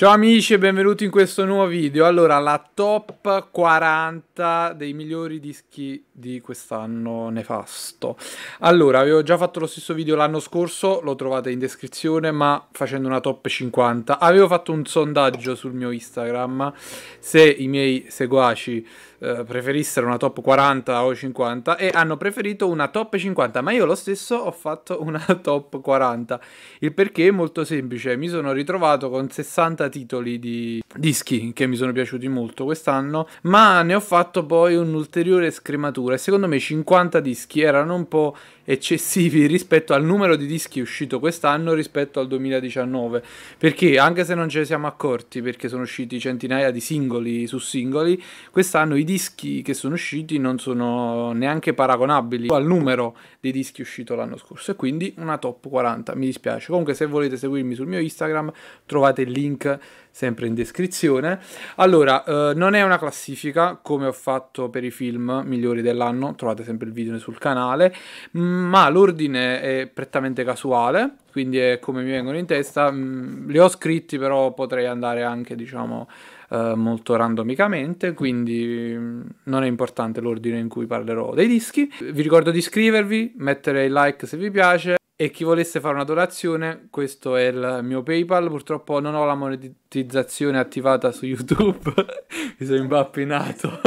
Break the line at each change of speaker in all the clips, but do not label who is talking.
Ciao amici e benvenuti in questo nuovo video. Allora, la top 40 dei migliori dischi di quest'anno nefasto. Allora, avevo già fatto lo stesso video l'anno scorso, lo trovate in descrizione, ma facendo una top 50. Avevo fatto un sondaggio sul mio Instagram se i miei seguaci eh, preferissero una top 40 o 50 e hanno preferito una top 50, ma io lo stesso ho fatto una top 40. Il perché è molto semplice, mi sono ritrovato con 60 titoli di dischi che mi sono piaciuti molto quest'anno, ma ne ho fatto poi un'ulteriore scrematura e secondo me 50 dischi erano un po' eccessivi rispetto al numero di dischi uscito quest'anno rispetto al 2019, perché anche se non ce ne siamo accorti, perché sono usciti centinaia di singoli su singoli, quest'anno i dischi che sono usciti non sono neanche paragonabili al numero dei dischi uscito l'anno scorso e quindi una top 40, mi dispiace. Comunque se volete seguirmi sul mio Instagram trovate il link sempre in descrizione. Allora, eh, non è una classifica come ho fatto per i film migliori dell'anno, trovate sempre il video sul canale, ma l'ordine è prettamente casuale, quindi è come mi vengono in testa. Mm, li ho scritti, però potrei andare anche, diciamo, eh, molto randomicamente, quindi mm, non è importante l'ordine in cui parlerò dei dischi. Vi ricordo di iscrivervi, mettere il like se vi piace e chi volesse fare una donazione, questo è il mio PayPal. Purtroppo non ho la monetizzazione attivata su YouTube, mi sono imbappinato.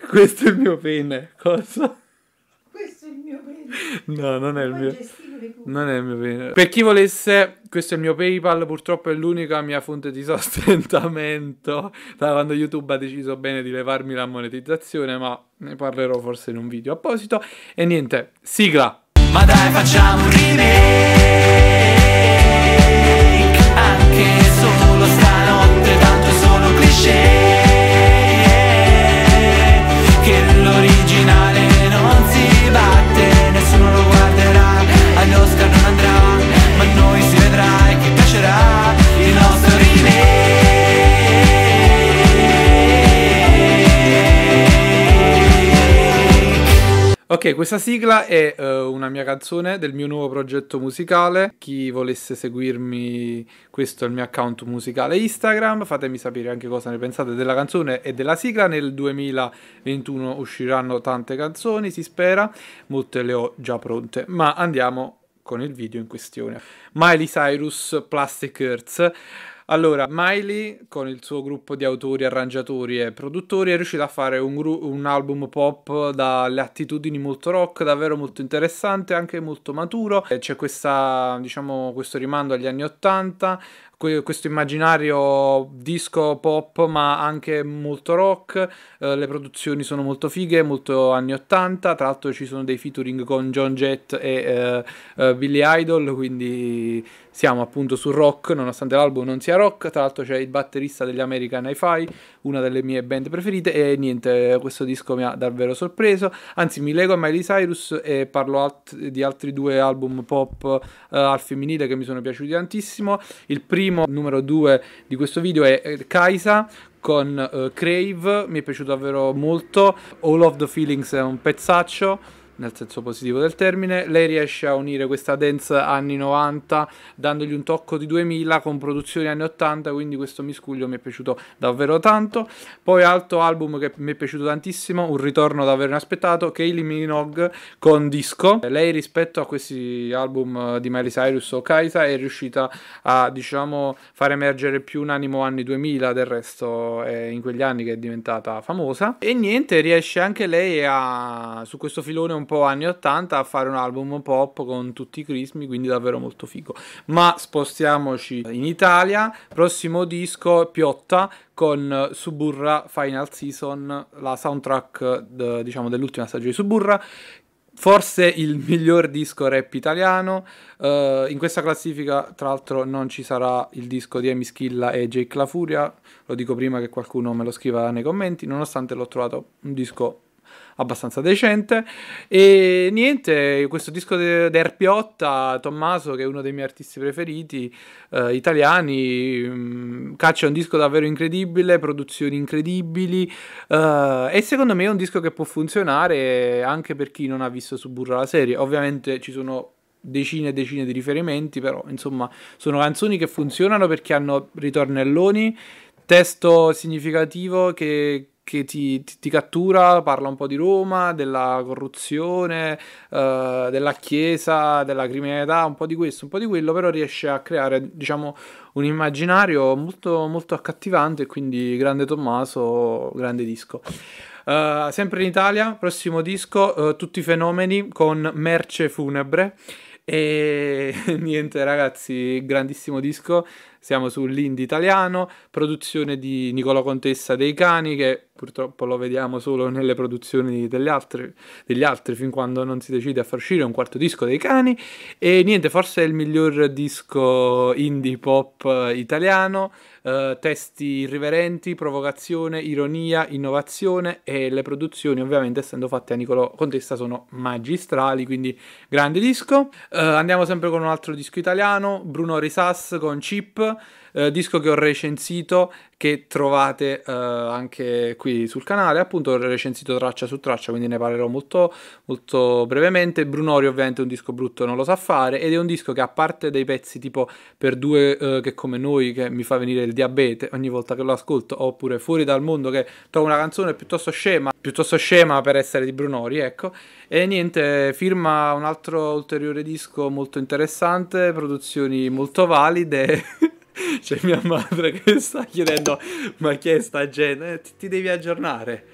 questo è il mio pene. Cosa? Questo è il mio pene. No, non è il mio. Non è il mio pene. Per chi volesse, questo è il mio PayPal. Purtroppo è l'unica mia fonte di sostentamento da quando YouTube ha deciso bene di levarmi la monetizzazione. Ma ne parlerò forse in un video apposito. E niente, sigla. Ma dai facciamo un remake Ok, questa sigla è uh, una mia canzone del mio nuovo progetto musicale. Chi volesse seguirmi, questo è il mio account musicale Instagram. Fatemi sapere anche cosa ne pensate della canzone e della sigla. Nel 2021 usciranno tante canzoni, si spera. Molte le ho già pronte, ma andiamo con il video in questione. Miley Cyrus Plastic Earth. Allora, Miley con il suo gruppo di autori, arrangiatori e produttori è riuscito a fare un, gru- un, album pop dalle attitudini molto rock, davvero molto interessante, anche molto maturo. C'è questa, diciamo, questo rimando agli anni 80, questo immaginario disco pop ma anche molto rock, eh, le produzioni sono molto fighe, molto anni 80, tra l'altro ci sono dei featuring con John Jett e eh, eh, Billy Idol, quindi siamo appunto su rock nonostante l'album non sia rock, tra l'altro c'è il batterista degli American Hi-Fi, una delle mie band preferite e niente, questo disco mi ha davvero sorpreso, anzi mi leggo a Miley Cyrus e parlo alt- di altri due album pop uh, al femminile che mi sono piaciuti tantissimo, il primo, numero due di questo video è eh, Kaisa con uh, Crave, mi è piaciuto davvero molto, All of the Feelings è un pezzaccio, nel senso positivo del termine, lei riesce a unire questa dance anni 90 dandogli un tocco di 2000 con produzioni anni 80, quindi questo miscuglio mi è piaciuto davvero tanto. Poi altro album che mi è piaciuto tantissimo, un ritorno davvero inaspettato, Kaylee Minogue con Disco. Lei rispetto a questi album di Miley Cyrus o Kaisa è riuscita a diciamo far emergere più un animo anni 2000, del resto è in quegli anni che è diventata famosa. E niente, riesce anche lei a su questo filone un po' anni 80 a fare un album pop con tutti i crismi, quindi davvero molto figo. Ma spostiamoci in Italia, prossimo disco Piotta con Suburra Final Season, la soundtrack de, diciamo, dell'ultima stagione di Suburra, forse il miglior disco rap italiano. Uh, in questa classifica, tra l'altro, non ci sarà il disco di Amy Schilla e Jake La Furia. Lo dico prima che qualcuno me lo scriva nei commenti, nonostante l'ho trovato un disco abbastanza decente. E niente, questo disco di Erpiotta, Tommaso, che è uno dei miei artisti preferiti eh, italiani, mm, caccia un disco davvero incredibile, produzioni incredibili eh, e secondo me è un disco che può funzionare anche per chi non ha visto Suburra la serie. Ovviamente ci sono decine e decine di riferimenti, però insomma sono canzoni che funzionano perché hanno ritornelloni, testo significativo che che ti, ti, ti, cattura, parla un po' di Roma, della corruzione, eh, della Chiesa, della criminalità, un po' di questo, un po' di quello, però riesce a creare diciamo, un immaginario molto, molto accattivante, quindi grande Tommaso, grande disco. Eh, sempre in Italia, prossimo disco, eh, Tutti i fenomeni con Merce Funebre. E niente ragazzi, grandissimo disco, siamo sull'indie italiano, produzione di Nicola Contessa dei Cani, che purtroppo lo vediamo solo nelle produzioni degli altri, degli altri fin quando non si decide a far uscire un quarto disco dei Cani, e niente, forse è il miglior disco indie pop eh, italiano, eh, testi irriverenti, provocazione, ironia, innovazione e le produzioni ovviamente essendo fatte a Nicola Contessa sono magistrali, quindi grande disco. Eh, andiamo sempre con un altro disco italiano, Bruno Risas con Chip, eh, disco che ho recensito, che trovate eh, anche qui sul canale, appunto ho recensito traccia su traccia, quindi ne parlerò molto, molto brevemente. Brunori ovviamente è un disco brutto, non lo sa fare, ed è un disco che a parte dei pezzi tipo per due eh, che come noi, che mi fa venire il diabete ogni volta che lo ascolto, oppure fuori dal mondo che trovo una canzone piuttosto scema, piuttosto scema per essere di Brunori, ecco. E niente, firma un altro ulteriore disco molto interessante, produzioni molto valide. C'è mia madre che sta chiedendo ma chi è sta gente? Eh, ti, ti, devi aggiornare,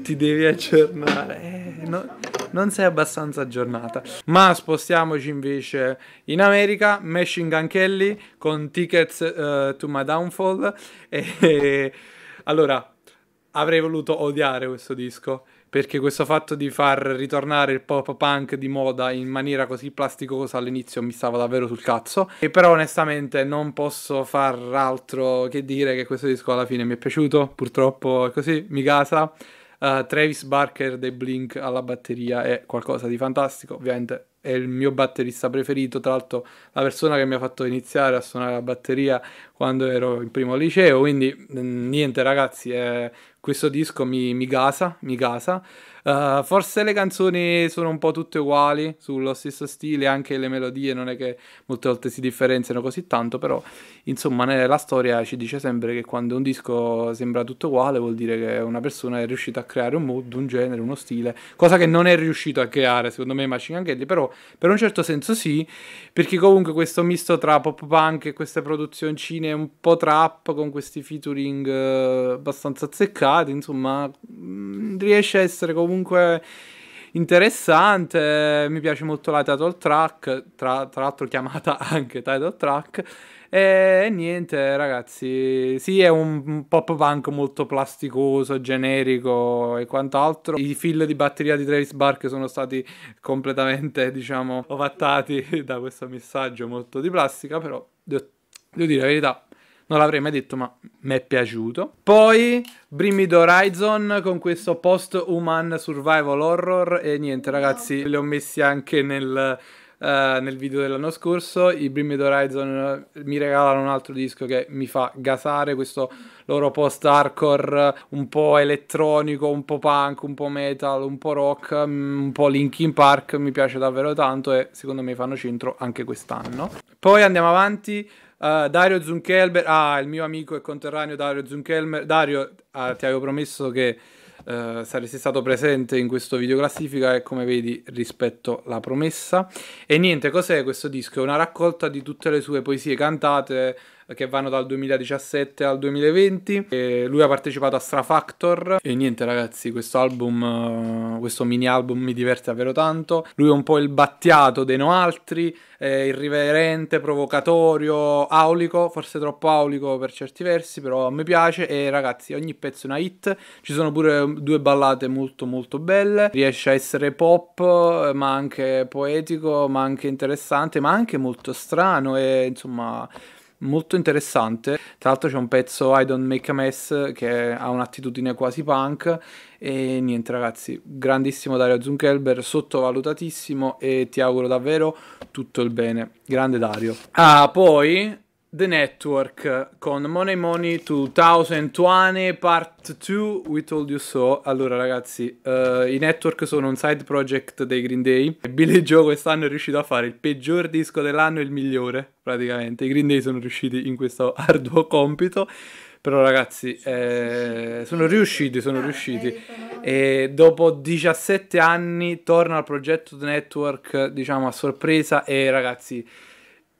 ti devi aggiornare, eh, no, non sei abbastanza aggiornata. Ma spostiamoci invece in America, Machine Gun Kelly con Tickets uh, to My Downfall. E, e, allora, avrei voluto odiare questo disco perché questo fatto di far ritornare il pop punk di moda in maniera così plasticosa all'inizio mi stava davvero sul cazzo e però onestamente non posso far altro che dire che questo disco alla fine mi è piaciuto purtroppo è così mi casa uh, eh, Travis Barker dei Blink alla batteria è qualcosa di fantastico ovviamente è il mio batterista preferito, tra l'altro la persona che mi ha fatto iniziare a suonare la batteria quando ero in primo liceo, quindi mm, niente ragazzi, eh, questo disco mi, mi gasa, mi gasa. Uh, forse le canzoni sono un po' tutte uguali, sullo stesso stile, anche le melodie non è che molte volte si differenziano così tanto, però insomma la storia ci dice sempre che quando un disco sembra tutto uguale vuol dire che una persona è riuscita a creare un mood, un genere, uno stile, cosa che non è riuscito a creare secondo me Machine Gun però per un certo senso sì, perché comunque questo misto tra pop punk e queste produzioncine un po' trap con questi featuring uh, abbastanza azzeccati, puntate, insomma, mm, riesce a essere comunque interessante. Mi piace molto la title track, tra, tra l'altro chiamata anche title track. E niente, ragazzi, sì, è un pop punk molto plasticoso, generico e quant'altro. I fill di batteria di Travis Bark sono stati completamente, diciamo, ovattati da questo messaggio molto di plastica, però devo dire la verità, non l'avrei mai detto, ma mi è piaciuto. Poi Brimid Horizon con questo post-human survival horror e niente ragazzi, li ho messi anche nel Uh, nel video dell'anno scorso. I Bring Me the Horizon eh, mi regalano un altro disco che mi fa gasare, questo loro post hardcore eh, un po' elettronico, un po' punk, un po' metal, un po' rock, mm, un po' Linkin Park, mi piace davvero tanto e secondo me fanno centro anche quest'anno. Poi andiamo avanti. Uh, Dario Zunkelmer, ah, il mio amico e conterraneo Dario Zunkelmer. Dario, ah, ti avevo promesso che eh, saresti stato presente in questo video classifica e eh, come vedi rispetto la promessa. E niente, cos'è questo disco? È una raccolta di tutte le sue poesie cantate che vanno dal 2017 al 2020. E lui ha partecipato a Strafactor. E niente, ragazzi, questo album, eh, questo mini album mi diverte davvero tanto. Lui è un po' il battiato dei noaltri, irriverente, provocatorio, aulico, forse troppo aulico per certi versi, però mi piace. E ragazzi, ogni pezzo è una hit. Ci sono pure mm, due ballate molto, molto belle. Riesce a essere pop, eh, ma anche poetico, ma anche interessante, ma anche molto strano. E insomma molto interessante. Tra l'altro c'è un pezzo I Don't Make a Mess che ha un'attitudine quasi punk e niente ragazzi, grandissimo Dario Zunkelber, sottovalutatissimo e ti auguro davvero tutto il bene. Grande Dario. Ah, poi The Network con Money Money 2020 Part 2 We Told You So Allora ragazzi, uh, i Network sono un side project dei Green Day e Billy Joe quest'anno è riuscito a fare il peggior disco dell'anno e il migliore praticamente I Green Day sono riusciti in questo arduo compito però ragazzi eh, sono riusciti, sono riusciti e dopo 17 anni torna al progetto The Network diciamo a sorpresa e ragazzi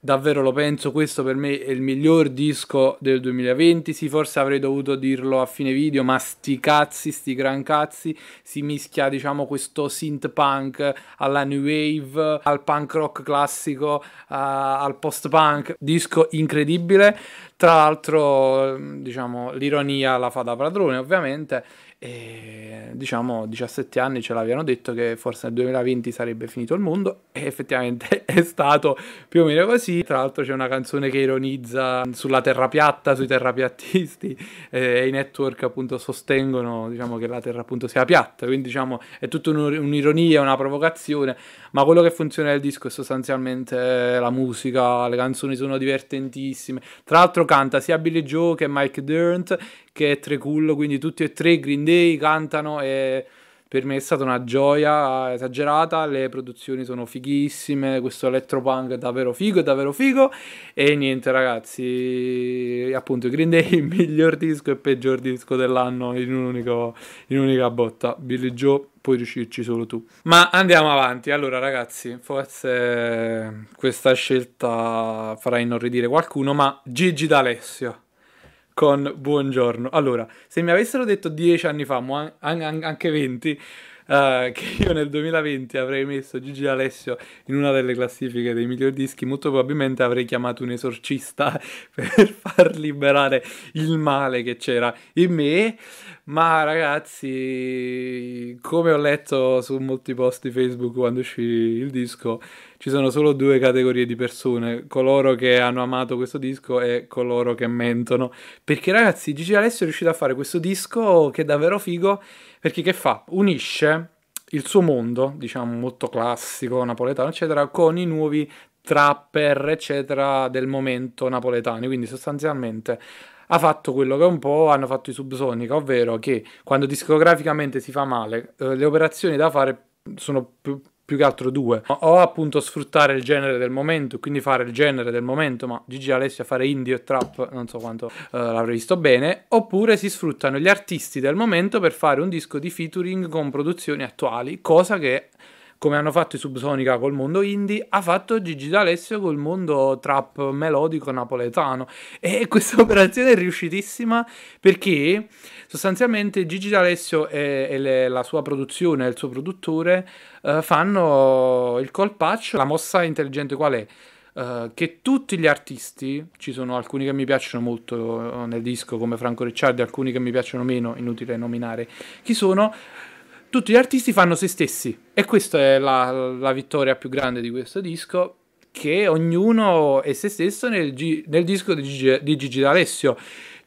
davvero lo penso, questo per me è il miglior disco del 2020. Sì, forse avrei dovuto dirlo a fine video, ma sti cazzi, sti gran cazzi, si mischia, diciamo, questo synth punk alla new wave, al punk rock classico, uh, al post punk. Disco incredibile. Tra l'altro, diciamo, l'ironia la fa da padrone, ovviamente e, diciamo 17 anni ce l'avevano detto che forse nel 2020 sarebbe finito il mondo e effettivamente è stato più o meno così tra l'altro c'è una canzone che ironizza sulla terra piatta sui terrapiattisti e i network appunto sostengono diciamo che la terra appunto sia piatta quindi diciamo è tutta un'ironia una provocazione ma quello che funziona del disco è sostanzialmente eh, la musica, le canzoni sono divertentissime. Tra l'altro canta sia Billy Joe che Mike Durant, che è Trecullo, quindi tutti e tre Green Day cantano e per me è stata una gioia esagerata, le produzioni sono fighissime, questo elettropunk è davvero figo, è davvero figo e niente ragazzi, appunto Green Day miglior disco e peggior disco dell'anno in, un unico, in un'unica botta, Billy Joe puoi riuscirci solo tu. Ma andiamo avanti, allora ragazzi, forse questa scelta farà inorridire qualcuno, ma Gigi D'Alessio con buongiorno. Allora, se mi avessero detto dieci anni fa, ma anche venti, Uh, che io nel 2020 avrei messo Gigi Alessio in una delle classifiche dei migliori dischi, molto probabilmente avrei chiamato un esorcista per far liberare il male che c'era in me. Ma ragazzi, come ho letto su molti post di Facebook quando uscì il disco, ci sono solo due categorie di persone, coloro che hanno amato questo disco e coloro che mentono. Perché ragazzi, Gigi Alessio è riuscito a fare questo disco che è davvero figo, perché che fa? Unisce il suo mondo, diciamo molto classico, napoletano, eccetera, con i nuovi trapper, eccetera, del momento napoletani. Quindi sostanzialmente ha fatto quello che un po' hanno fatto i Subsonica, ovvero che quando discograficamente si fa male, eh, le operazioni da fare sono più più che altro due. O appunto sfruttare il genere del momento, quindi fare il genere del momento, ma Gigi Alessia fare indie e trap, non so quanto eh, l'avrei visto bene, oppure si sfruttano gli artisti del momento per fare un disco di featuring con produzioni attuali, cosa che come hanno fatto i Subsonica col mondo indie, ha fatto Gigi D'Alessio col mondo trap melodico napoletano. E questa operazione è riuscitissima perché sostanzialmente Gigi D'Alessio e, e le, la sua produzione, il suo produttore, eh, fanno il colpaccio. La mossa intelligente qual è? Uh, che tutti gli artisti, ci sono alcuni che mi piacciono molto eh, nel disco come Franco Ricciardi, alcuni che mi piacciono meno, inutile nominare chi sono, tutti gli artisti fanno se stessi e questa è la, la vittoria più grande di questo disco che ognuno è se stesso nel, nel disco di Gigi, di Gigi D'Alessio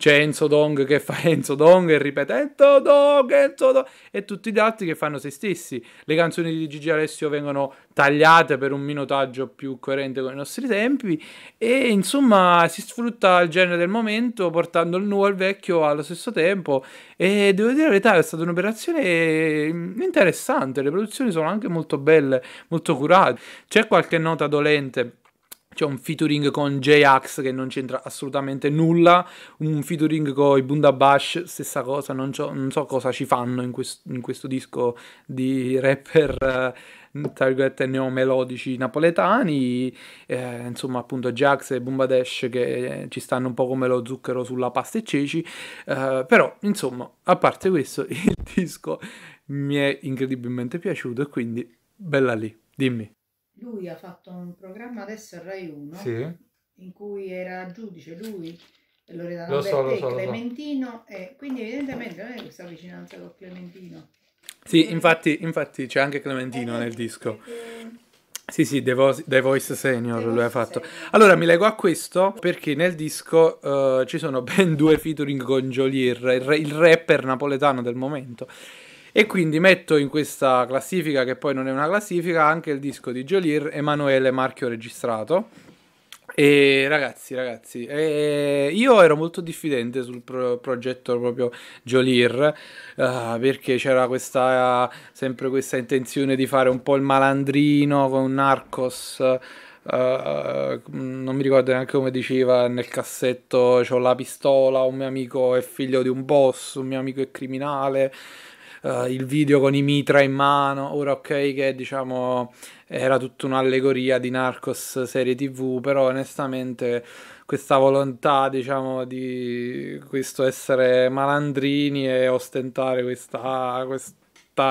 c'è Enzo Dong che fa Enzo Dong e ripete Enzo Dong, Enzo Dong e tutti gli altri che fanno se stessi. Le canzoni di Gigi Alessio vengono tagliate per un minutaggio più coerente con i nostri tempi e insomma si sfrutta il genere del momento portando il nuovo al vecchio allo stesso tempo e devo dire la verità è stata un'operazione interessante, le produzioni sono anche molto belle, molto curate. C'è qualche nota dolente c'è un featuring con J-Ax che non c'entra assolutamente nulla, un featuring con i Bundabash, stessa cosa, non, non, so cosa ci fanno in, quest- in questo disco di rapper, eh, tra virgolette, neomelodici napoletani, eh, insomma appunto J-Ax e Dash che ci stanno un po' come lo zucchero sulla pasta e ceci, eh, però insomma, a parte questo, il disco mi è incredibilmente piaciuto e quindi bella lì, dimmi lui ha fatto un programma adesso a Rai 1 sì. in cui era giudice lui Loredana lo so, lo so, Clementino so. e quindi evidentemente non è questa vicinanza con Clementino sì infatti, infatti c'è anche Clementino eh, nel disco eh, sì, sì, The Voice, The Voice Senior The lui ha fatto. Senior. Allora mi leggo a questo perché nel disco uh, ci sono ben due featuring con Jolier, il, il rapper napoletano del momento, e quindi metto in questa classifica, che poi non è una classifica, anche il disco di Jolir, Emanuele Marchio Registrato. E ragazzi, ragazzi, eh, io ero molto diffidente sul pro- progetto proprio Jolir, uh, eh, perché c'era questa, sempre questa intenzione di fare un po' il malandrino con Narcos. Uh, non mi ricordo neanche come diceva nel cassetto ho la pistola un mio amico è figlio di un boss un mio amico è criminale uh, il video con i mitra in mano, ora ok che diciamo era tutta un'allegoria di Narcos serie tv, però onestamente questa volontà diciamo di questo essere malandrini e ostentare questa, questa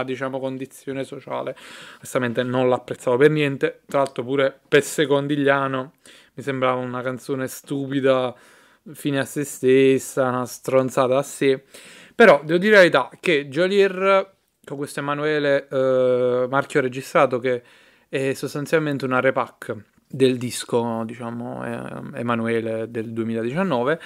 diciamo condizione sociale onestamente non l'apprezzavo per niente tra l'altro pure per secondigliano mi sembrava una canzone stupida fine a se stessa una stronzata a sé però devo dire la verità che Jolir con questo Emanuele eh, marchio registrato, che è sostanzialmente una repack del disco, diciamo, eh, Emanuele del 2019,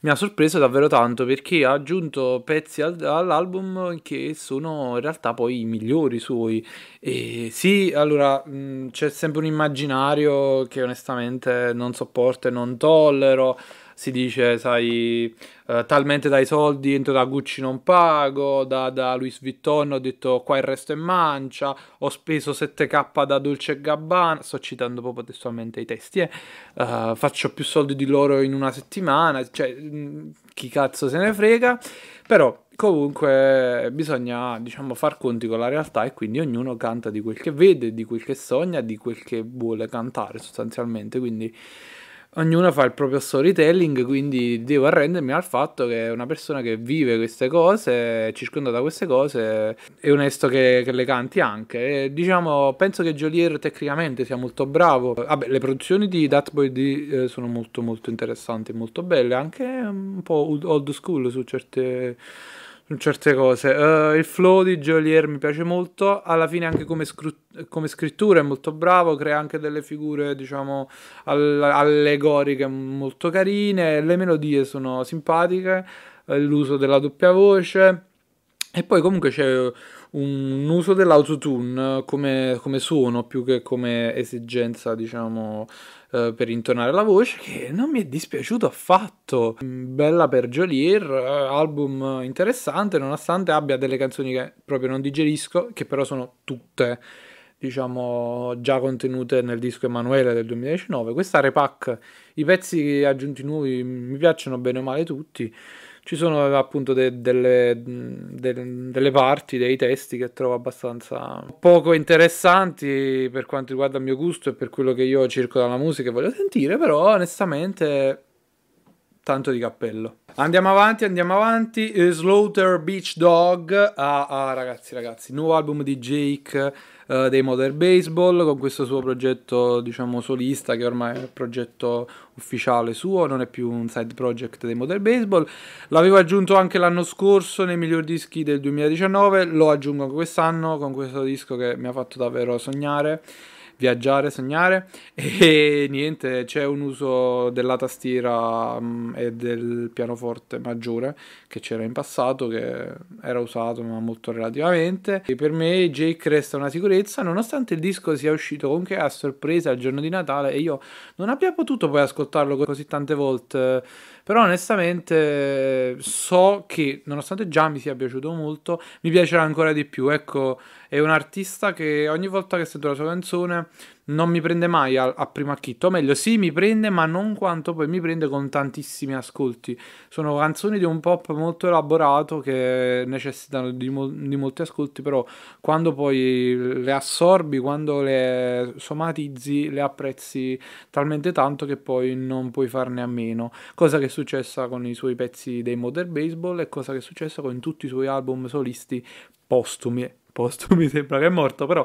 mi ha sorpreso davvero tanto perché ha aggiunto pezzi al, all'album che sono in realtà poi i migliori suoi. E sì, allora mh, c'è sempre un immaginario che onestamente non sopporto e non tollero si dice, sai, eh, talmente dai soldi, entro da Gucci non pago, da, da Louis Vuitton ho detto qua il resto è mancia, ho speso 7k da Dolce Gabbana, sto citando proprio testualmente i testi, eh. uh, faccio più soldi di loro in una settimana, cioè mm, chi cazzo se ne frega, però comunque bisogna diciamo far conti con la realtà e quindi ognuno canta di quel che vede, di quel che sogna, di quel che vuole cantare sostanzialmente, quindi ognuno fa il proprio storytelling, quindi devo arrendermi al fatto che una persona che vive queste cose, circondata da queste cose, è onesto che, che le canti anche. E, diciamo, penso che Jolier tecnicamente sia molto bravo. Vabbè, le produzioni di That Boy D eh, sono molto molto interessanti, molto belle, anche un po' old school su certe certe cose. Uh, il flow di Jolier mi piace molto, alla fine anche come, scru- come scrittura è molto bravo, crea anche delle figure, diciamo, all- allegoriche molto carine, le melodie sono simpatiche, eh, l'uso della doppia voce e poi comunque c'è un uso dell'autotune come, come suono più che come esigenza, diciamo, eh, per intonare la voce che non mi è dispiaciuto affatto. Bella per Jolier, eh, album interessante nonostante abbia delle canzoni che proprio non digerisco, che però sono tutte diciamo già contenute nel disco Emanuele del 2019. Questa repack, i pezzi aggiunti nuovi mi piacciono bene o male tutti ci sono eh, appunto de- delle, de- delle, parti, dei testi che trovo abbastanza poco interessanti per quanto riguarda il mio gusto e per quello che io cerco dalla musica e voglio sentire, però onestamente tanto di cappello. Andiamo avanti, andiamo avanti. Eh, Slaughter Beach Dog. Ah, ah ragazzi, ragazzi, nuovo album di Jake eh, dei Mother Baseball con questo suo progetto, diciamo, solista che ormai è il progetto ufficiale suo, non è più un side project dei Mother Baseball. L'avevo aggiunto anche l'anno scorso nei migliori dischi del 2019, lo aggiungo anche quest'anno con questo disco che mi ha fatto davvero sognare viaggiare, sognare e niente, c'è un uso della tastiera mh, mm, e del pianoforte maggiore che c'era in passato, che era usato ma molto relativamente. E per me Jake resta una sicurezza, nonostante il disco sia uscito comunque a sorpresa il giorno di Natale e io non abbia potuto poi ascoltarlo così tante volte, però onestamente so che nonostante già mi sia piaciuto molto, mi piacerà ancora di più. Ecco, è un artista che ogni volta che sento la sua canzone non mi prende mai a, a primo acchitto, o meglio, sì, mi prende, ma non quanto poi mi prende con tantissimi ascolti. Sono canzoni di un pop molto elaborato che necessitano di, mo- di molti ascolti, però quando poi le assorbi, quando le somatizzi, le apprezzi talmente tanto che poi non puoi farne a meno. Cosa che è successa con i suoi pezzi dei Modern Baseball e cosa che è successa con tutti i suoi album solisti postumi posto, mi sembra che è morto, però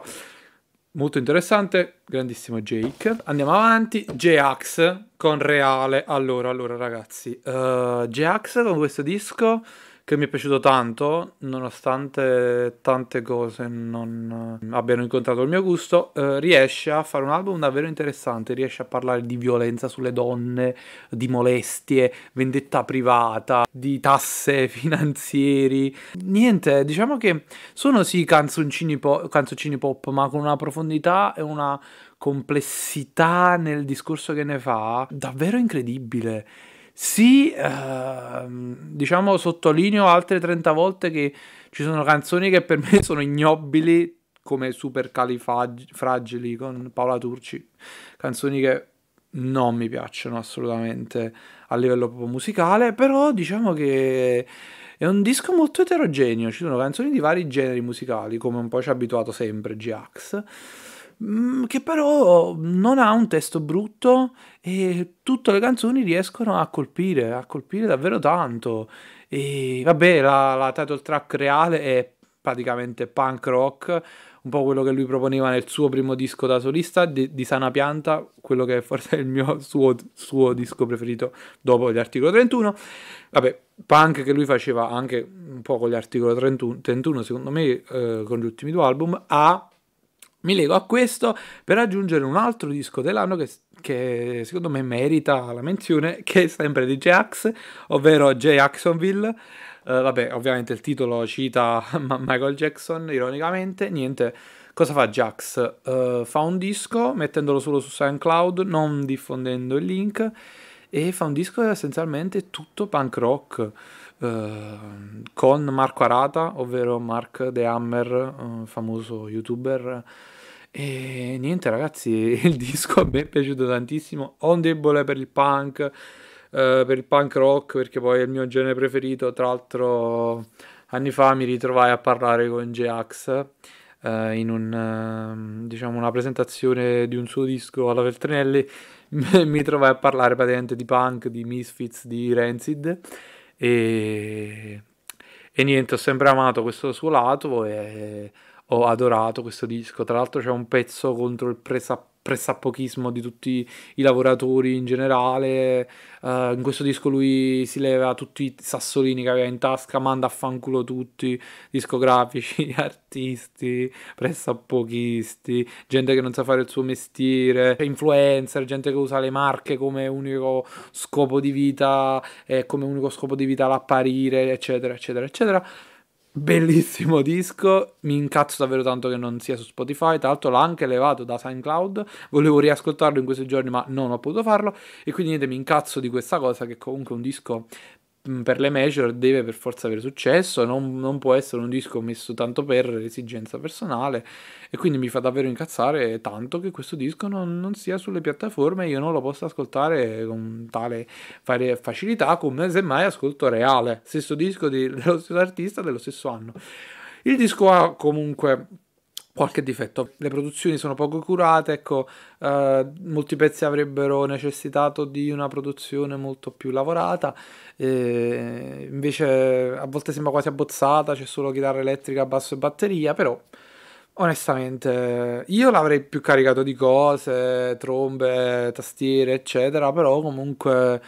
molto interessante, grandissimo Jake. Andiamo avanti, J-Ax con Reale. Allora, allora ragazzi, uh, J-Ax con questo disco che mi è piaciuto tanto, nonostante tante cose non eh, abbiano incontrato il mio gusto, eh, riesce a fare un album davvero interessante, riesce a parlare di violenza sulle donne, di molestie, vendetta privata, di tasse finanzieri. Niente, diciamo che sono sì canzoncini, po- canzoncini pop, ma con una profondità e una complessità nel discorso che ne fa davvero incredibile sì, eh, diciamo sottolineo altre 30 volte che ci sono canzoni che per me sono ignobili come Super Califragili con Paola Turci, canzoni che non mi piacciono assolutamente a livello proprio musicale, però diciamo che è un disco molto eterogeneo, ci sono canzoni di vari generi musicali, come un po' ci ha abituato sempre G-Ax Mm, che però non ha un testo brutto e tutte le canzoni riescono a colpire, a colpire davvero tanto. E vabbè, la, la title track reale è praticamente punk rock, un po' quello che lui proponeva nel suo primo disco da solista di, di Sana Pianta, quello che è forse il mio suo, suo, disco preferito dopo gli articoli 31. Vabbè, punk che lui faceva anche un po' con gli articoli 31 secondo me, eh, con gli ultimi due album, ha mi lego a questo per aggiungere un altro disco dell'anno che, che secondo me merita la menzione, che è sempre di J-Ax, ovvero J-Axonville. Uh, vabbè, ovviamente il titolo cita Michael Jackson, ironicamente. Niente, cosa fa Jax? Uh, fa un disco mettendolo solo su SoundCloud, non diffondendo il link, e fa un disco essenzialmente tutto punk rock. Uh, con Marco Arata, ovvero Mark The Hammer, famoso youtuber e niente ragazzi, il disco a me è piaciuto tantissimo, ho un debole per il punk, eh, per il punk rock perché poi è il mio genere preferito, tra l'altro anni fa mi ritrovai a parlare con J-Ax eh, in un, ehm, diciamo una presentazione di un suo disco alla Feltrinelli, mi trovai a parlare praticamente di punk, di Misfits, di Rancid e, e niente, ho sempre amato questo suo lato e ho adorato questo disco. Tra l'altro c'è un pezzo contro il presa- pressappochismo di tutti i lavoratori in generale. Uh, in questo disco lui si leva tutti i sassolini che aveva in tasca, manda a fanculo tutti, discografici, artisti, pressappochisti, gente che non sa fare il suo mestiere, influencer, gente che usa le marche come unico scopo di vita, eh, come unico scopo di vita l'apparire, eccetera, eccetera, eccetera Bellissimo disco, mi incazzo davvero tanto che non sia su Spotify, tra l'altro l'ho anche levato da SoundCloud, volevo riascoltarlo in questi giorni ma non ho potuto farlo e quindi niente mi incazzo di questa cosa che comunque è un disco per le major deve per forza avere successo, non, non, può essere un disco messo tanto per esigenza personale e quindi mi fa davvero incazzare tanto che questo disco non, non sia sulle piattaforme e io non lo possa ascoltare con tale facilità come semmai ascolto reale, stesso disco dello stesso artista dello stesso anno. Il disco ha comunque qualche difetto. Le produzioni sono poco curate, ecco, eh, molti pezzi avrebbero necessitato di una produzione molto più lavorata, eh, invece a volte sembra quasi abbozzata, c'è solo chitarra elettrica, basso e batteria, però onestamente io l'avrei più caricato di cose, trombe, tastiere, eccetera, però comunque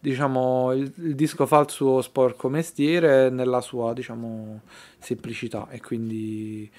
diciamo, il, il, disco fa il suo sporco mestiere nella sua, diciamo, semplicità e quindi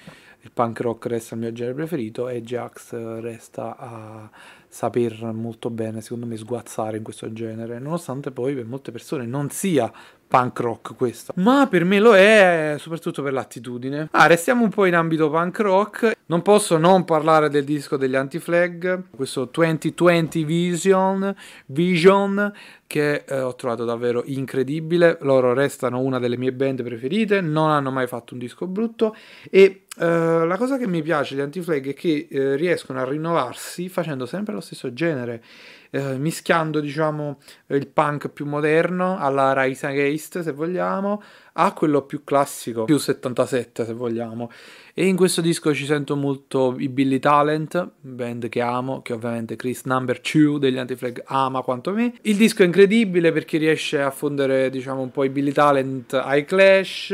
il punk rock resta il mio genere preferito e Jax resta a saper molto bene, secondo me, sguazzare in questo genere, nonostante poi per molte persone non sia punk rock questo, ma per me lo è soprattutto per l'attitudine. Ah, restiamo un po' in ambito punk rock, non posso non parlare del disco degli Anti-Flag, questo 2020 Vision, Vision che eh, ho trovato davvero incredibile, loro restano una delle mie band preferite, non hanno mai fatto un disco brutto e eh, la cosa che mi piace di Anti-Flag è che uh, riescono a rinnovarsi facendo sempre lo stesso genere, uh, mischiando diciamo il punk più moderno alla Rise Against se vogliamo, a quello più classico, più 77 se vogliamo. E in questo disco ci sento molto i Billy Talent, band che amo, che ovviamente Chris Number 2 degli Anti-Flag ama quanto me. Il disco è incredibile perché riesce a fondere diciamo un po' i Billy Talent ai Clash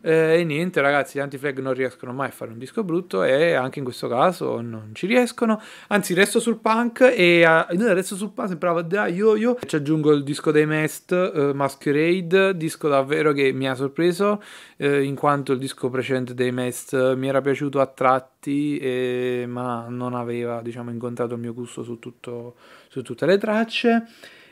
eh, e niente ragazzi, gli antiflag non riescono mai a fare un disco brutto e anche in questo caso non ci riescono. Anzi, resto sul punk e uh, resto sul punk sembrava da yo yo. Ci aggiungo il disco dei Mest, uh, Masquerade, disco davvero che mi ha sorpreso uh, in quanto il disco precedente dei Mest mi era piaciuto a tratti e, ma non aveva diciamo incontrato il mio gusto su, tutto, su tutte le tracce.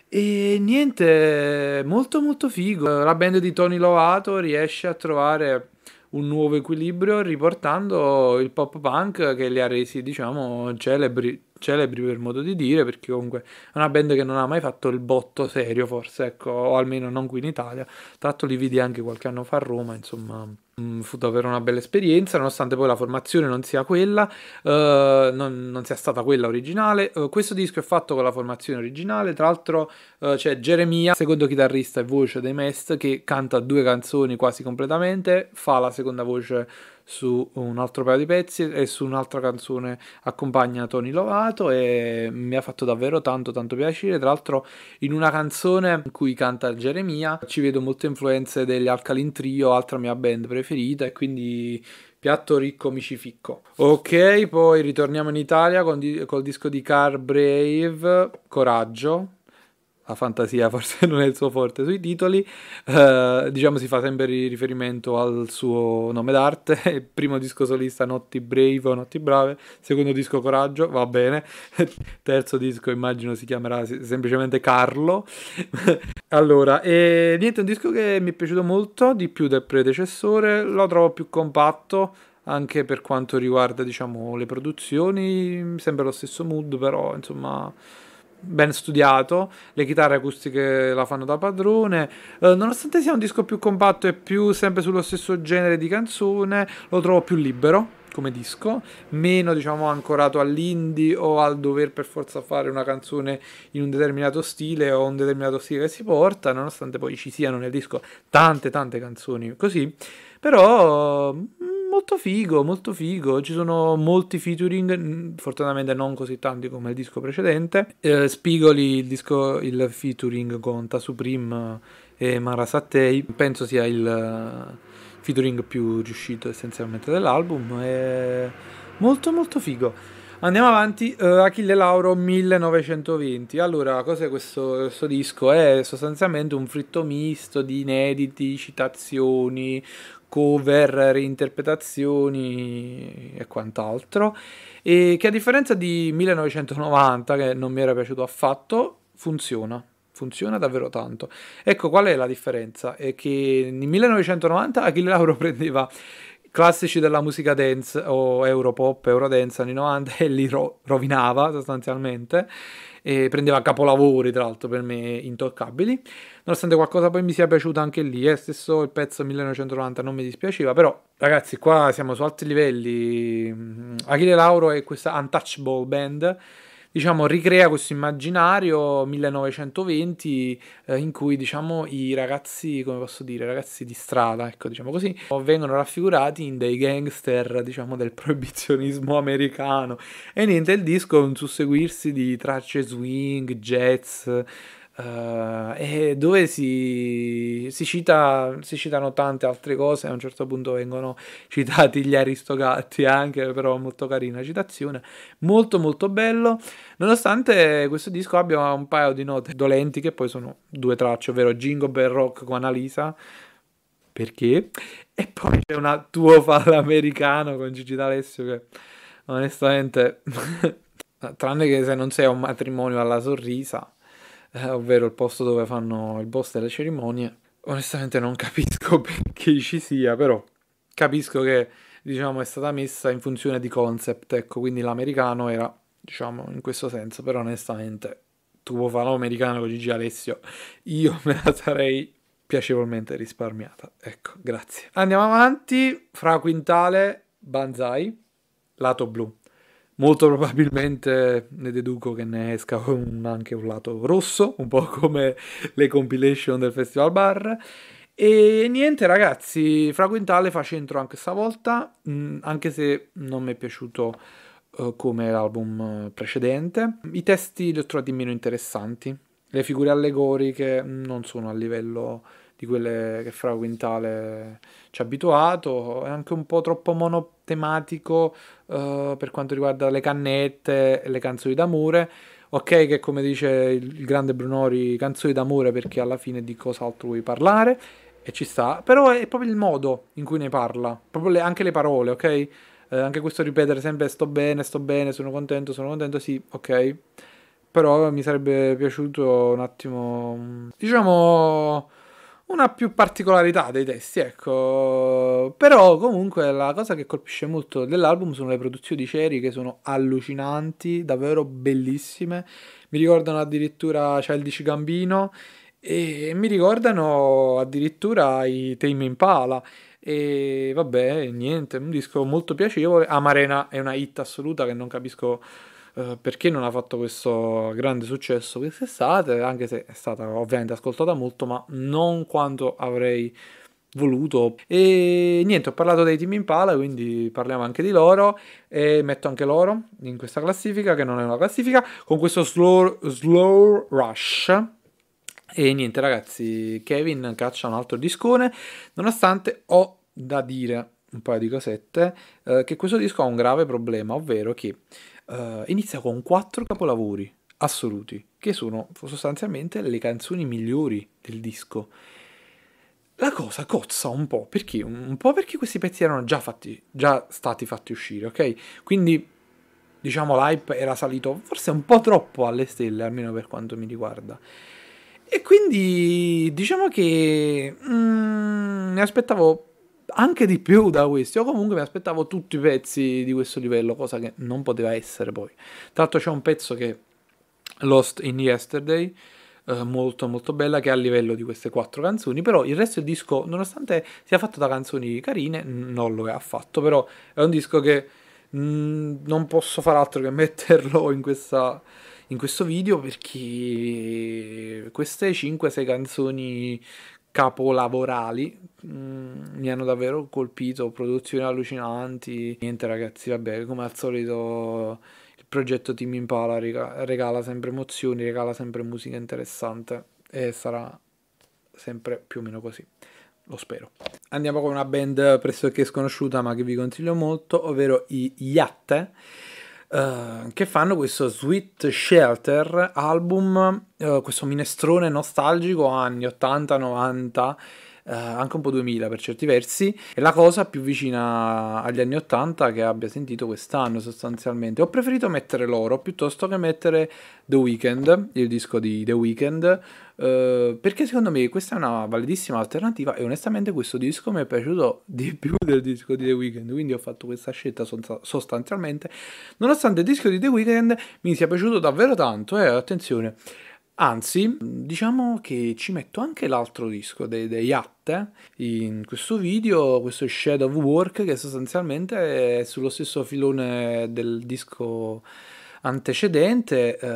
E niente, molto molto figo. La band di Tony Lovato riesce a trovare un nuovo equilibrio riportando il pop punk che li ha resi, diciamo, celebri, celebri per modo di dire, perché comunque è una band che non ha mai fatto il botto serio, forse, ecco, o almeno non qui in Italia. Tra l'altro li vidi anche qualche anno fa a Roma, insomma Mm, fu davvero una bella esperienza, nonostante poi la formazione non sia quella, eh, non, non, sia stata quella originale. Eh, questo disco è fatto con la formazione originale, tra l'altro eh, c'è Geremia, secondo chitarrista e voce dei Mest, che canta due canzoni quasi completamente, fa la seconda voce su un altro paio di pezzi e su un'altra canzone accompagna Tony Lovato e mi ha fatto davvero tanto tanto piacere. Tra l'altro in una canzone in cui canta Geremia ci vedo molte influenze degli Alkaline Trio, altra mia band preferita e quindi piatto ricco mi ci ficco Ok, poi ritorniamo in Italia con, col disco di Car Brave, Coraggio, la fantasia forse non è il suo forte sui titoli, eh, diciamo si fa sempre riferimento al suo nome d'arte, primo disco solista Notti Brave o Notti Brave, secondo disco Coraggio, va bene, terzo disco immagino si chiamerà semplicemente Carlo. allora, e, niente, un disco che mi è piaciuto molto, di più del predecessore, lo trovo più compatto, anche per quanto riguarda diciamo le produzioni, sembra lo stesso mood però insomma ben studiato, le chitarre acustiche la fanno da padrone, eh, nonostante sia un disco più compatto e più sempre sullo stesso genere di canzone, lo trovo più libero come disco, meno diciamo ancorato all'indie o al dover per forza fare una canzone in un determinato stile o un determinato stile che si porta, nonostante poi ci siano nel disco tante tante canzoni così, però mm, molto figo, molto figo. Ci sono molti featuring, fortunatamente non così tanti come il disco precedente. Eh, Spigoli, il, disco, il featuring con Tasupreme e Mara Sattei, penso sia il eh, featuring più riuscito essenzialmente dell'album. È molto molto figo. Andiamo avanti, uh, Achille Lauro 1920. Allora, cos'è questo, questo, disco? È sostanzialmente un fritto misto di inediti, citazioni, cover, reinterpretazioni e quant'altro, e che a differenza di 1990, che non mi era piaciuto affatto, funziona. Funziona davvero tanto. Ecco qual è la differenza? È che nel 1990 Achille Lauro prendeva classici della musica dance o europop, eurodance anni 90 e li ro- rovinava sostanzialmente e prendeva capolavori tra l'altro per me intoccabili nonostante qualcosa poi mi sia piaciuta anche lì eh, stesso il pezzo 1990 non mi dispiaceva però ragazzi qua siamo su altri livelli Achille Lauro è questa Untouchable Band diciamo, ricrea questo immaginario 1920 eh, in cui diciamo, i ragazzi, come posso dire, ragazzi di strada, ecco, diciamo così, vengono raffigurati in dei gangster diciamo, del proibizionismo americano. E niente, il disco è un susseguirsi di tracce swing, jazz. Uh, e dove si, si, cita, si, citano tante altre cose, a un certo punto vengono citati gli aristocratti anche, però molto carina citazione, molto molto bello, nonostante questo disco abbia un paio di note dolenti che poi sono due tracce, ovvero Jingo Bell Rock con Analisa, perché? E poi c'è una tuo fallo americano con Gigi D'Alessio che onestamente, tranne che se non sei un matrimonio alla sorrisa, eh, ovvero il posto dove fanno il boss delle cerimonie. Onestamente non capisco perché ci sia, però capisco che diciamo, è stata messa in funzione di concept, ecco, quindi l'americano era, diciamo, in questo senso, però onestamente tu tuo falò americano con Gigi Alessio, io me la sarei piacevolmente risparmiata. Ecco, grazie. Andiamo avanti, fra quintale, Banzai, lato blu molto probabilmente ne deduco che ne esca un, anche un lato rosso, un po' come le compilation del Festival Bar. E niente ragazzi, Fra Quintale fa centro anche stavolta, mm, anche se non mi è piaciuto uh, come l'album eh, precedente. I testi li ho trovati meno interessanti, le figure allegoriche non sono a livello di quelle che Fra Quintale ci ha abituato, è anche un po' troppo monopolio tematico uh, per quanto riguarda le cannette e le canzoni d'amore. Ok, che come dice il grande Brunori, canzoni d'amore perché alla fine di cos'altro vuoi parlare e ci sta, però è proprio il modo in cui ne parla, proprio le, anche le parole, ok? Eh, anche questo ripetere sempre sto bene, sto bene, sono contento, sono contento, sì, ok. Però mi sarebbe piaciuto un attimo, diciamo, una più particolarità dei testi, ecco. Però comunque la cosa che colpisce molto dell'album sono le produzioni di Ceri che sono allucinanti, davvero bellissime. Mi ricordano addirittura Childish Gambino e mi ricordano addirittura i Tame Impala. E vabbè, niente, un disco molto piacevole. Amarena è una hit assoluta che non capisco eh, perché non ha fatto questo grande successo quest'estate, anche se è stata ovviamente ascoltata molto, ma non quanto avrei voluto. E niente, ho parlato dei Team in pala, quindi parliamo anche di loro e metto anche loro in questa classifica, che non è una classifica, con questo slow, slow rush. E niente ragazzi, Kevin caccia un altro discone, nonostante ho da dire un paio di cosette, eh, che questo disco ha un grave problema, ovvero che Uh, inizia con quattro capolavori assoluti, che sono sostanzialmente le canzoni migliori del disco. La cosa cozza un po', perché? Un po' perché questi pezzi erano già fatti, già stati fatti uscire, ok? Quindi, diciamo, l'hype era salito forse un po' troppo alle stelle, almeno per quanto mi riguarda. E quindi, diciamo che... Mm, ne aspettavo anche di più da questo. Io comunque mi aspettavo tutti i pezzi di questo livello, cosa che non poteva essere poi. Tra l'altro c'è un pezzo che Lost in Yesterday, eh, molto molto bella, che è a livello di queste quattro canzoni, però il resto del disco, nonostante sia fatto da canzoni carine, non lo è affatto, però è un disco che mh, mm, non posso far altro che metterlo in questa in questo video perché queste 5-6 canzoni capolavorali mm, mi hanno davvero colpito, produzioni allucinanti. Niente ragazzi, vabbè, come al solito il progetto Team Impala regala, regala sempre emozioni, regala sempre musica interessante e sarà sempre più o meno così. Lo spero. Andiamo con una band pressoché sconosciuta ma che vi consiglio molto, ovvero i Yatte eh, che fanno questo Sweet Shelter album, uh, questo minestrone nostalgico anni 80, 90, uh, anche un po' 2000 per certi versi, è la cosa più vicina agli anni 80 che abbia sentito quest'anno sostanzialmente. Ho preferito mettere loro piuttosto che mettere The Weeknd, il disco di The Weeknd eh, perché secondo me questa è una validissima alternativa e onestamente questo disco mi è piaciuto di più del disco di The Weeknd quindi ho fatto questa scelta sostanzialmente nonostante il disco di The Weeknd mi sia piaciuto davvero tanto eh, attenzione Anzi, diciamo che ci metto anche l'altro disco dei, dei Yacht eh, in questo video, questo Shadow Work che sostanzialmente è sullo stesso filone del disco antecedente, eh,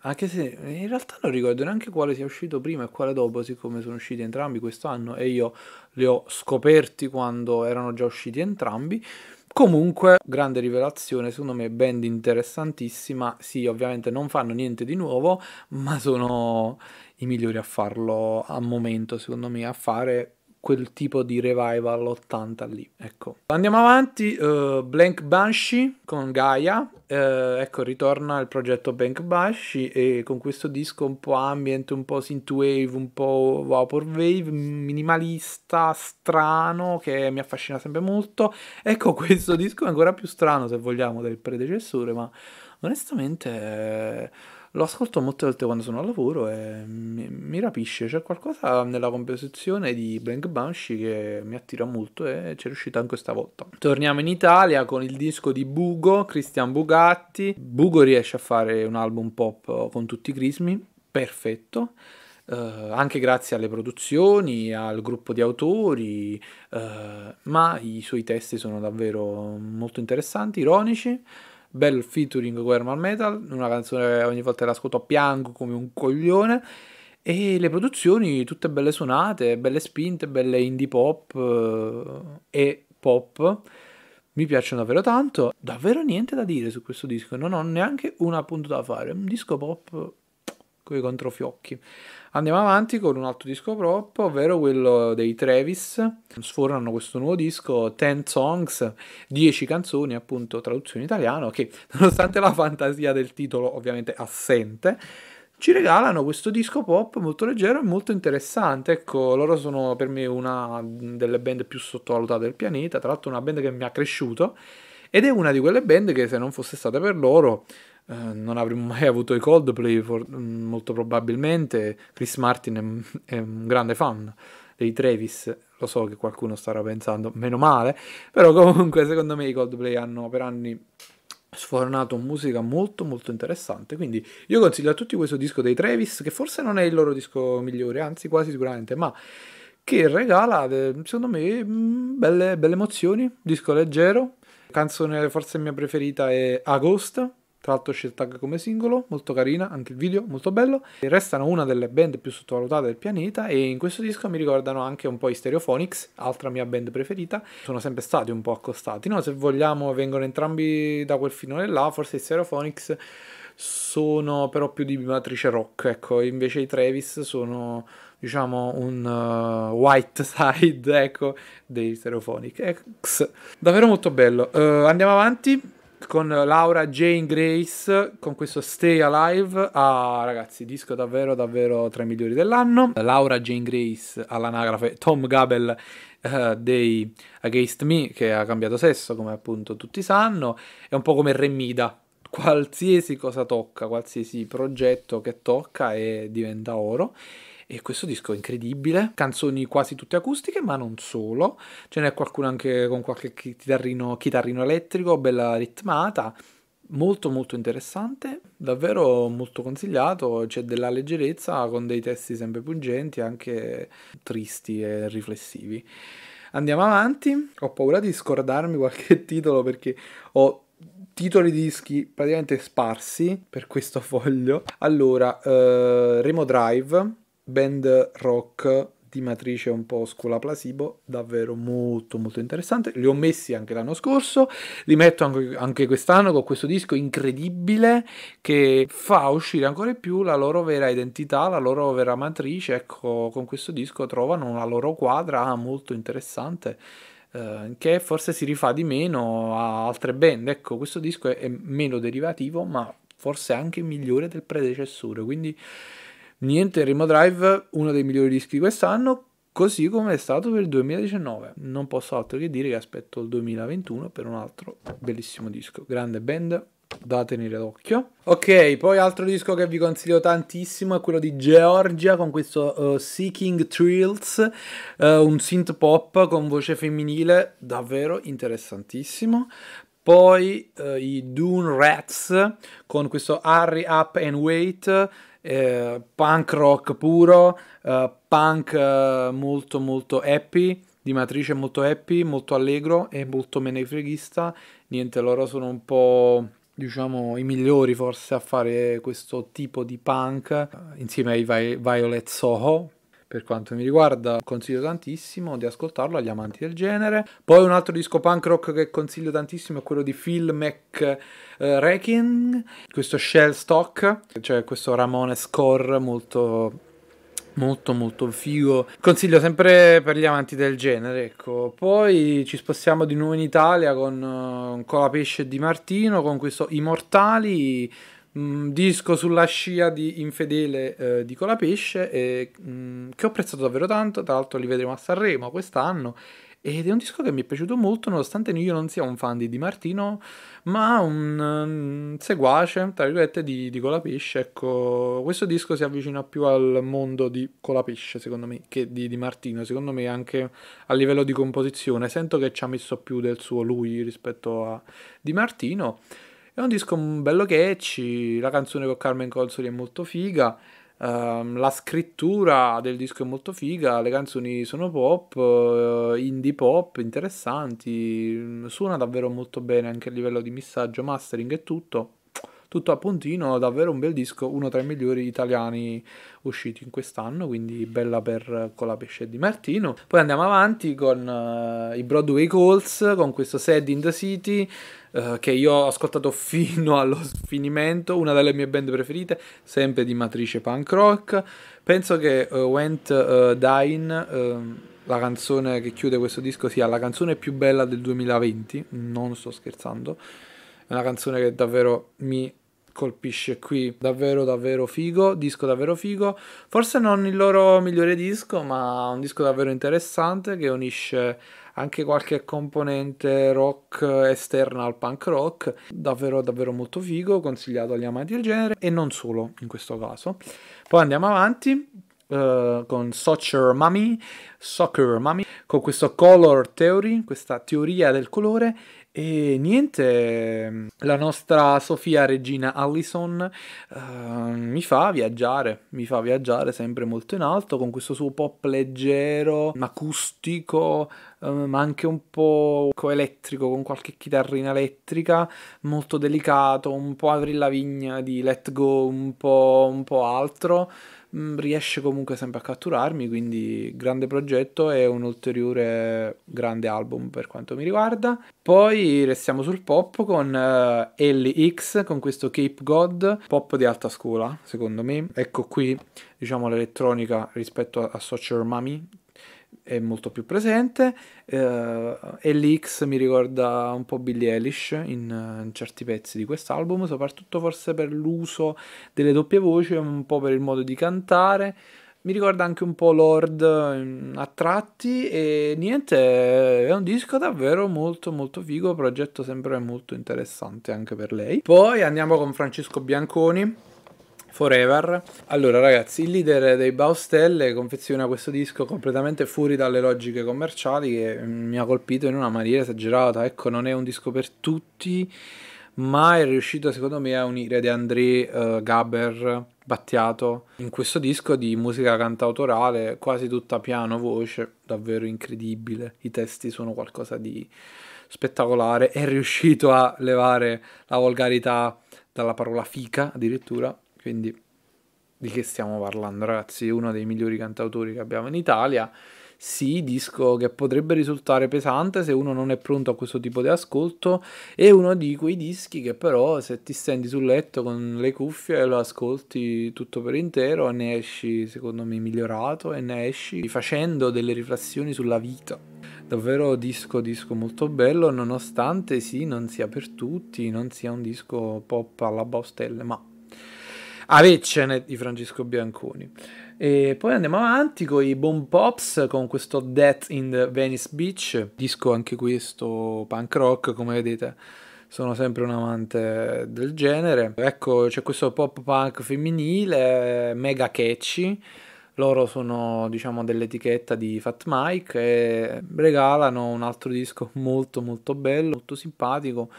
anche se in realtà non ricordo neanche quale sia uscito prima e quale dopo, siccome sono usciti entrambi quest'anno e io li ho scoperti quando erano già usciti entrambi. Comunque, grande rivelazione, secondo me band interessantissima. Sì, ovviamente non fanno niente di nuovo, ma sono i migliori a farlo al momento, secondo me, a fare quel tipo di revival 80 lì. Ecco. Andiamo avanti, uh, Blank Banshee con Gaia. Uh, ecco, ritorna il progetto Blank Banshee e con questo disco un po' ambient, un po' synthwave, un po' vaporwave, minimalista, strano, che mi affascina sempre molto. Ecco, questo disco è ancora più strano, se vogliamo, del predecessore, ma onestamente... Eh lo ascolto molte volte quando sono al lavoro e mi, mi rapisce. C'è qualcosa nella composizione di Blank Banshee che mi attira molto e c'è riuscita anche questa volta. Torniamo in Italia con il disco di Bugo, Cristian Bugatti. Bugo riesce a fare un album pop con tutti i crismi, perfetto. Eh, anche grazie alle produzioni, al gruppo di autori, eh, ma i suoi testi sono davvero molto interessanti, ironici, bello il featuring con Herman Metal, una canzone che ogni volta che l'ascolto piango come un coglione e le produzioni tutte belle suonate, belle spinte, belle indie pop eh, e pop. Mi piacciono davvero tanto, davvero niente da dire su questo disco, non ho neanche un appunto da fare, un disco pop con i controfiocchi. Andiamo avanti con un altro disco pop, ovvero quello dei Travis. Sfornano questo nuovo disco, 10 songs, 10 canzoni, appunto traduzione italiana, che nonostante la fantasia del titolo ovviamente assente, ci regalano questo disco pop molto leggero e molto interessante. Ecco, loro sono per me una delle band più sottovalutate del pianeta, tra l'altro una band che mi ha cresciuto ed è una di quelle band che se non fosse stata per loro eh, non avremmo mai avuto i Coldplay, for- mm, molto probabilmente. Chris Martin è, è un grande fan dei Travis, lo so che qualcuno starà pensando, meno male, però comunque secondo me i Coldplay hanno per anni sfornato musica molto molto interessante quindi io consiglio a tutti questo disco dei Travis che forse non è il loro disco migliore anzi quasi sicuramente ma che regala eh, secondo me mm, belle, belle emozioni disco leggero canzone forse mia preferita è Agost tra l'altro Shirtag come singolo, molto carina, anche il video molto bello. E restano una delle band più sottovalutate del pianeta e in questo disco mi ricordano anche un po' i Stereophonics, altra mia band preferita. Sono sempre stati un po' accostati, no? Se vogliamo vengono entrambi da quel finale là, forse i Stereophonics sono però più di matrice rock, ecco, invece i Travis sono diciamo un uh, white side ecco dei Stereophonics davvero molto bello uh, andiamo avanti con Laura Jane Grace con questo Stay Alive. Ah, ragazzi, disco davvero, davvero tra i migliori dell'anno. Laura Jane Grace all'anagrafe Tom Gabel uh, dei Against Me, che ha cambiato sesso, come appunto tutti sanno. È un po' come Remida. Qualsiasi cosa tocca, qualsiasi progetto che tocca e diventa oro. E questo disco è incredibile, canzoni quasi tutte acustiche, ma non solo, ce n'è qualcuno anche con qualche chitarrino, chitarrino elettrico, bella ritmata molto molto interessante, davvero molto consigliato, c'è della leggerezza con dei testi sempre pungenti, anche tristi e riflessivi. Andiamo avanti, ho paura di scordarmi qualche titolo perché ho titoli di dischi praticamente sparsi per questo foglio. Allora, eh, Remo Drive band rock di matrice un po' scuola placebo, davvero molto molto interessante. Li ho messi anche l'anno scorso, li metto anche, quest'anno con questo disco incredibile che fa uscire ancora più la loro vera identità, la loro vera matrice. Ecco, con questo disco trovano una loro quadra ah, molto interessante eh, che forse si rifà di meno a altre band. Ecco, questo disco è, meno derivativo, ma forse anche migliore del predecessore, quindi Niente Remo Drive, uno dei migliori dischi di quest'anno, così come è stato per il 2019. Non posso altro che dire che aspetto il 2021 per un altro bellissimo disco. Grande band, da tenere d'occhio. Ok, poi altro disco che vi consiglio tantissimo è quello di Georgia con questo uh, Seeking Thrills, uh, un synth pop con voce femminile davvero interessantissimo. Poi uh, i Dune Rats con questo Hurry Up and Wait eh, punk rock puro, eh, punk eh, molto molto happy, di matrice molto happy, molto allegro e molto menefreghista. Niente, loro sono un po' diciamo i migliori forse a fare questo tipo di punk eh, insieme ai Vi- Violet Soho per quanto mi riguarda consiglio tantissimo di ascoltarlo agli amanti del genere. Poi un altro disco punk rock che consiglio tantissimo è quello di Phil McRacken, questo Shell Stock, cioè questo Ramone score molto molto molto figo consiglio sempre per gli amanti del genere ecco poi ci spostiamo di nuovo in Italia con, eh, con la pesce di Martino con questo Immortali mh, disco sulla scia di Infedele eh, di Colapesce e, mh, mm, che ho apprezzato davvero tanto, tra l'altro li vedremo a Sanremo quest'anno ed è un disco che mi è piaciuto molto nonostante io non sia un fan di Di Martino ma un um, seguace tra virgolette di, di Colapesce ecco questo disco si avvicina più al mondo di Colapesce secondo me che di Di Martino secondo me anche a livello di composizione sento che ci ha messo più del suo lui rispetto a Di Martino è un disco bello catchy, la canzone con Carmen Consoli è molto figa, ehm, la scrittura del disco è molto figa, le canzoni sono pop, eh, indie pop, interessanti, mm, suona davvero molto bene anche a livello di missaggio, mastering e tutto tutto a puntino, davvero un bel disco, uno tra i migliori italiani usciti in quest'anno, quindi bella per pesce di Martino. Poi andiamo avanti con uh, i Broadway Calls, con questo Sad in the City, uh, che io ho ascoltato fino allo sfinimento, una delle mie band preferite, sempre di matrice punk rock. Penso che uh, Went uh, Dine ehm, la canzone che chiude questo disco sia la canzone più bella del 2020, non sto scherzando. È una canzone che davvero mi colpisce qui. Davvero, davvero figo. Disco davvero figo. Forse non il loro migliore disco, ma un disco davvero interessante che unisce anche qualche componente rock esterna al punk rock. Davvero, davvero molto figo. Consigliato agli amanti del genere e non solo in questo caso. Poi andiamo avanti. Uh, con Soccer Mummy, Soccer Mummy, con questo Color Theory, questa teoria del colore, e niente, la nostra Sofia Regina Allison uh, mi fa viaggiare, mi fa viaggiare sempre molto in alto con questo suo pop leggero, acustico, uh, ma anche un po' elettrico, con qualche chitarrina elettrica, molto delicato, un po' Avril Lavigne di Let Go, un po', un po altro. Mm, riesce comunque sempre a catturarmi, quindi grande progetto e un ulteriore grande album per quanto mi riguarda. Poi restiamo sul pop con uh, Ellie X, con questo Cape God, pop di alta scuola, secondo me. Ecco qui, diciamo, l'elettronica rispetto a, a Mummy, è molto più presente eh, l'X mi ricorda un po' Billie Eilish in, in, certi pezzi di quest'album, soprattutto forse per l'uso delle doppie voci, un po' per il modo di cantare. Mi ricorda anche un po' Lord mm, a tratti e niente, è un disco davvero molto molto figo, progetto sempre molto interessante anche per lei. Poi andiamo con Francesco Bianconi, Forever. Allora, ragazzi, il leader dei Baustelle confeziona questo disco completamente fuori dalle logiche commerciali che mm, mi ha colpito in una maniera esagerata. Ecco, non è un disco per tutti, ma è riuscito, secondo me, a unire De André, uh, Gaber, Battiato in questo disco di musica cantautorale, quasi tutta piano voce, davvero incredibile. I testi sono qualcosa di spettacolare. È riuscito a levare la volgarità dalla parola fica addirittura quindi di che stiamo parlando, ragazzi? Uno dei migliori cantautori che abbiamo in Italia. Sì, disco che potrebbe risultare pesante se uno non è pronto a questo tipo di ascolto. È uno di quei dischi che, però, se ti stendi sul letto con le cuffie e lo ascolti tutto per intero, ne esci, secondo me, migliorato e ne esci facendo delle riflessioni sulla vita davvero disco disco molto bello nonostante sì non sia per tutti non sia un disco pop alla Baustelle ma Aveccene di Francesco Bianconi. E poi andiamo avanti con i Boom Pops con questo Death in the Venice Beach, disco anche questo punk rock come vedete. Sono sempre un amante del genere. Ecco, c'è questo pop punk femminile, mega catchy. Loro sono, diciamo, dell'etichetta di Fat Mike e regalano un altro disco molto molto bello, molto simpatico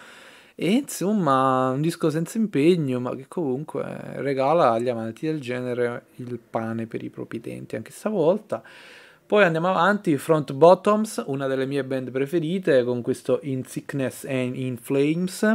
e insomma, un disco senza impegno, ma che comunque regala agli amanti del genere il pane per i propri denti anche stavolta. Poi andiamo avanti, Front Bottoms, una delle mie band preferite, con questo In Sickness and In Flames.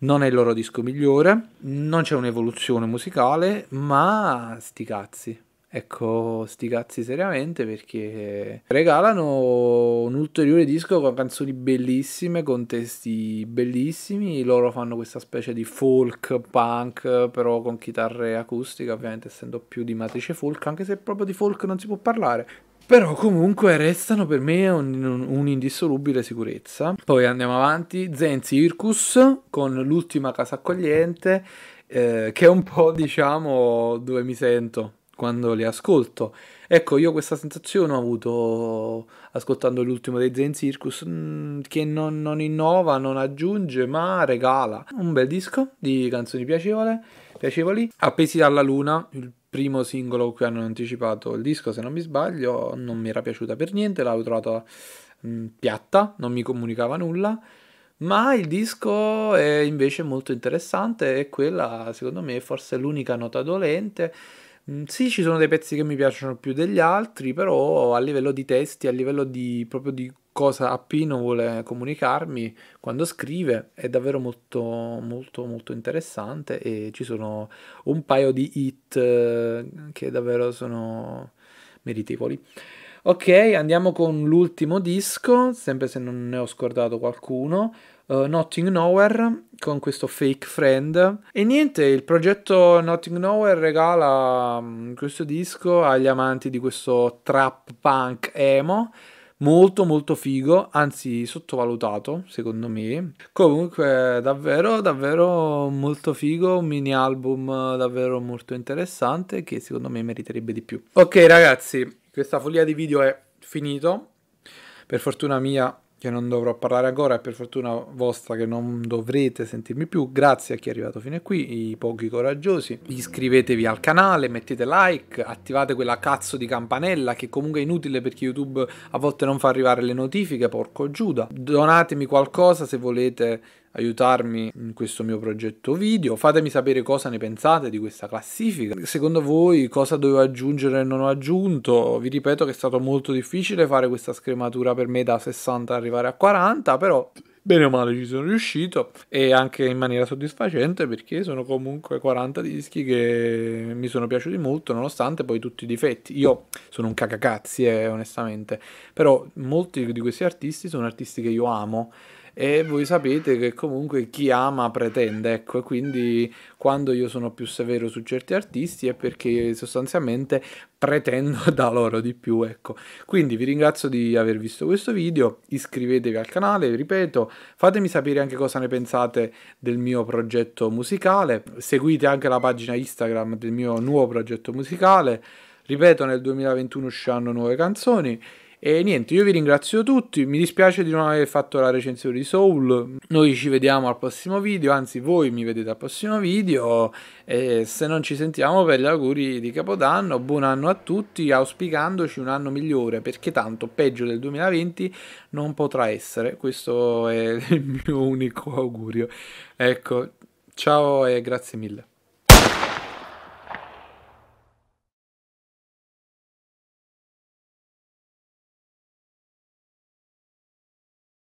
Non è il loro disco migliore, non c'è un'evoluzione musicale, ma sti cazzi, Ecco, sti cazzi seriamente perché regalano un ulteriore disco con canzoni bellissime, con testi bellissimi, loro fanno questa specie di folk punk però con chitarre acustiche, ovviamente essendo più di matrice folk, anche se proprio di folk non si può parlare, però comunque restano per me un'indissolubile un, un sicurezza. Poi andiamo avanti, Zen Circus con l'ultima casa accogliente, eh, che è un po' diciamo dove mi sento quando le ascolto. Ecco, io questa sensazione ho avuto ascoltando l'ultimo dei Zen Circus, mm, che non, non, innova, non aggiunge, ma regala un bel disco di canzoni piacevole, piacevoli. Appesi alla luna, il primo singolo che hanno anticipato il disco, se non mi sbaglio, non mi era piaciuta per niente, l'avevo trovata mh, mm, piatta, non mi comunicava nulla. Ma il disco è invece molto interessante e quella, secondo me, è forse l'unica nota dolente Mm, sì, ci sono dei pezzi che mi piacciono più degli altri, però a livello di testi, a livello di proprio di cosa Appino vuole comunicarmi quando scrive è davvero molto molto molto interessante e ci sono un paio di hit eh, che davvero sono meritevoli. Ok, andiamo con l'ultimo disco, sempre se non ne ho scordato qualcuno uh, Notting Nowhere con questo fake friend. E niente, il progetto Notting Nowhere regala um, questo disco agli amanti di questo trap punk emo. Molto molto figo, anzi sottovalutato secondo me. Comunque davvero davvero molto figo, un mini album davvero molto interessante che secondo me meriterebbe di più. Ok ragazzi, questa follia di video è finito. Per fortuna mia che non dovrò parlare ancora, per fortuna vostra che non dovrete sentirmi più. Grazie a chi è arrivato fino a qui, i pochi coraggiosi. Iscrivetevi al canale, mettete like, attivate quella cazzo di campanella che comunque è inutile perché YouTube a volte non fa arrivare le notifiche, porco Giuda. Donatemi qualcosa se volete aiutarmi in questo mio progetto video. Fatemi sapere cosa ne pensate di questa classifica. Secondo voi cosa dovevo aggiungere e non ho aggiunto? Vi ripeto che è stato molto difficile fare questa scrematura per me da 60 arrivare a 40, però bene o male ci sono riuscito e anche in maniera soddisfacente perché sono comunque 40 dischi che mi sono piaciuti molto nonostante poi tutti i difetti io sono un cacacazzi eh, onestamente però molti di questi artisti sono artisti che io amo e voi sapete che comunque chi ama pretende, ecco, e quindi quando io sono più severo su certi artisti è perché sostanzialmente pretendo da loro di più, ecco. Quindi vi ringrazio di aver visto questo video, iscrivetevi al canale, ripeto, fatemi sapere anche cosa ne pensate del mio progetto musicale, seguite anche la pagina Instagram del mio nuovo progetto musicale, ripeto nel 2021 usciranno nuove canzoni, e niente, io vi ringrazio tutti, mi dispiace di non aver fatto la recensione di Soul, noi ci vediamo al prossimo video, anzi voi mi vedete al prossimo video e se non ci sentiamo per gli auguri di Capodanno, buon anno a tutti, auspicandoci un anno migliore perché tanto peggio del 2020 non potrà essere, questo è il mio unico augurio. Ecco, ciao e grazie mille.